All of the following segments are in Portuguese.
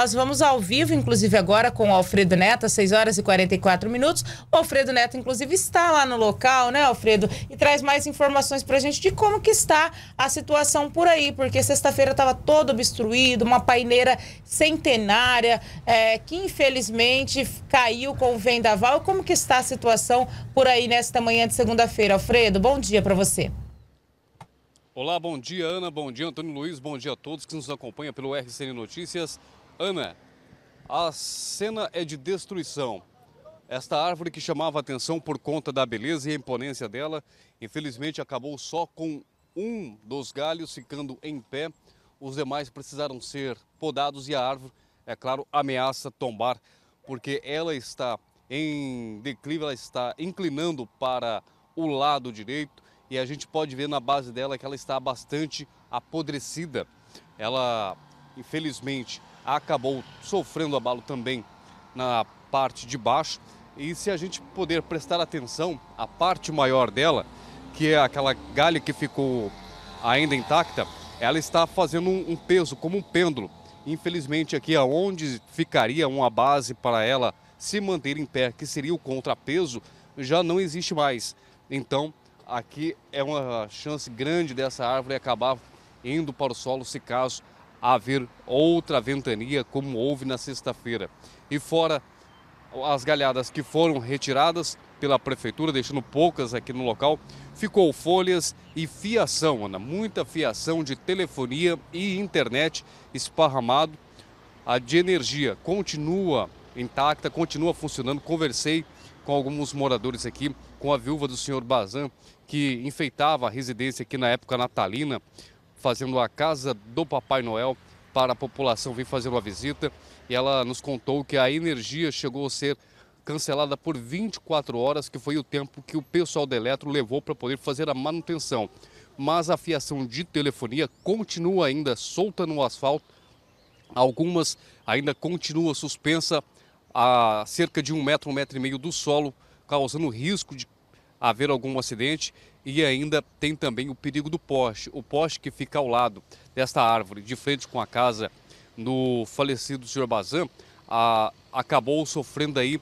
Nós vamos ao vivo, inclusive agora, com o Alfredo Neto, às 6 horas e 44 minutos. O Alfredo Neto, inclusive, está lá no local, né, Alfredo? E traz mais informações para a gente de como que está a situação por aí, porque sexta-feira estava todo obstruído, uma paineira centenária, é, que infelizmente caiu com o vendaval. Como que está a situação por aí nesta manhã de segunda-feira, Alfredo? Bom dia para você. Olá, bom dia, Ana, bom dia, Antônio Luiz, bom dia a todos que nos acompanham pelo RCN Notícias. Ana, a cena é de destruição. Esta árvore que chamava atenção por conta da beleza e imponência dela, infelizmente acabou só com um dos galhos ficando em pé. Os demais precisaram ser podados e a árvore, é claro, ameaça tombar, porque ela está em declive, ela está inclinando para o lado direito e a gente pode ver na base dela que ela está bastante apodrecida. Ela, infelizmente, acabou sofrendo abalo também na parte de baixo. E se a gente puder prestar atenção, a parte maior dela, que é aquela galha que ficou ainda intacta, ela está fazendo um peso, como um pêndulo. Infelizmente, aqui aonde ficaria uma base para ela se manter em pé, que seria o contrapeso, já não existe mais. Então, aqui é uma chance grande dessa árvore acabar indo para o solo se caso haver outra ventania como houve na sexta-feira. E fora as galhadas que foram retiradas pela prefeitura, deixando poucas aqui no local, ficou folhas e fiação, Ana, muita fiação de telefonia e internet esparramado. A de energia continua intacta, continua funcionando. Conversei com alguns moradores aqui, com a viúva do senhor Bazan, que enfeitava a residência aqui na época natalina fazendo a casa do Papai Noel para a população vir fazer uma visita. E ela nos contou que a energia chegou a ser cancelada por 24 horas, que foi o tempo que o pessoal da Eletro levou para poder fazer a manutenção. Mas a fiação de telefonia continua ainda solta no asfalto. Algumas ainda continua suspensa a cerca de um metro, um metro e meio do solo, causando risco de haver algum acidente e ainda tem também o perigo do poste, o poste que fica ao lado desta árvore, de frente com a casa do falecido Sr. Bazan, a, acabou sofrendo aí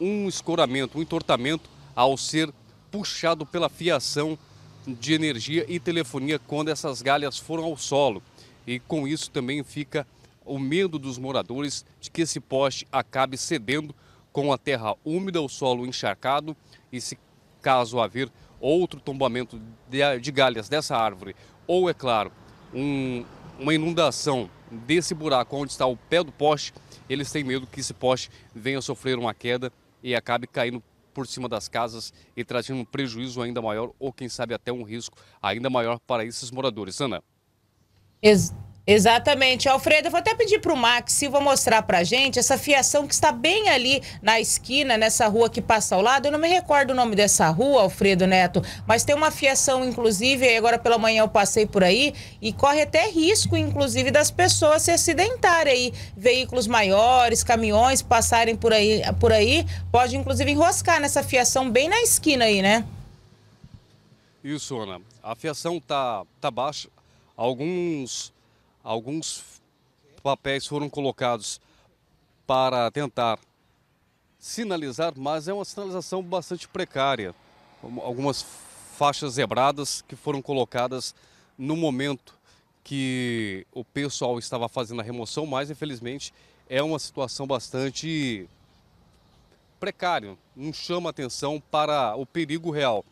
um escoramento, um entortamento ao ser puxado pela fiação de energia e telefonia quando essas galhas foram ao solo. E com isso também fica o medo dos moradores de que esse poste acabe cedendo com a terra úmida, o solo encharcado e se caso haver outro tombamento de, de galhas dessa árvore, ou, é claro, um, uma inundação desse buraco onde está o pé do poste, eles têm medo que esse poste venha sofrer uma queda e acabe caindo por cima das casas e trazendo um prejuízo ainda maior ou, quem sabe, até um risco ainda maior para esses moradores. Ana. Ex Exatamente. Alfredo, eu vou até pedir para o Max Silva mostrar para a gente essa fiação que está bem ali na esquina, nessa rua que passa ao lado. Eu não me recordo o nome dessa rua, Alfredo Neto, mas tem uma fiação, inclusive, agora pela manhã eu passei por aí, e corre até risco, inclusive, das pessoas se acidentarem aí. Veículos maiores, caminhões passarem por aí, por aí pode, inclusive, enroscar nessa fiação bem na esquina aí, né? Isso, Ana. A fiação tá, tá baixa. Alguns alguns papéis foram colocados para tentar sinalizar, mas é uma sinalização bastante precária. Algumas faixas zebradas que foram colocadas no momento que o pessoal estava fazendo a remoção, mas infelizmente é uma situação bastante precária, não chama atenção para o perigo real.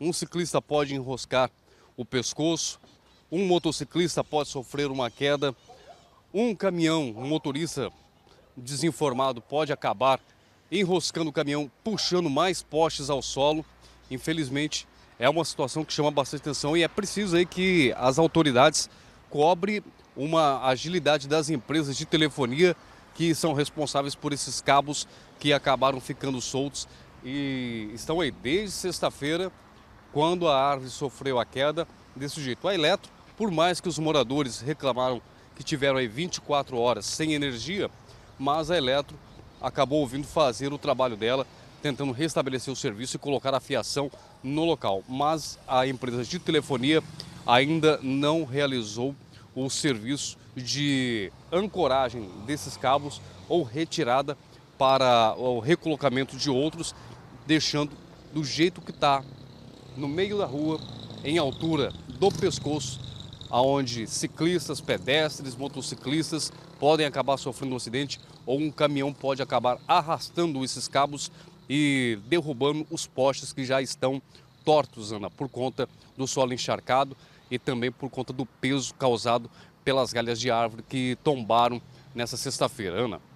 Um ciclista pode enroscar o pescoço, um motociclista pode sofrer uma queda, um caminhão, um motorista desinformado pode acabar enroscando o caminhão, puxando mais postes ao solo. Infelizmente, é uma situação que chama bastante atenção e é preciso aí que as autoridades cobrem uma agilidade das empresas de telefonia que são responsáveis por esses cabos que acabaram ficando soltos e estão aí desde sexta-feira, quando a árvore sofreu a queda, desse jeito. A Eletro por mais que os moradores reclamaram que tiveram aí 24 horas sem energia, mas a Eletro acabou ouvindo fazer o trabalho dela, tentando restabelecer o serviço e colocar a fiação no local. Mas a empresa de telefonia ainda não realizou o serviço de ancoragem desses cabos ou retirada para o recolocamento de outros, deixando do jeito que está, no meio da rua, em altura do pescoço, onde ciclistas, pedestres, motociclistas podem acabar sofrendo um acidente ou um caminhão pode acabar arrastando esses cabos e derrubando os postes que já estão tortos, Ana, por conta do solo encharcado e também por conta do peso causado pelas galhas de árvore que tombaram nessa sexta-feira. Ana.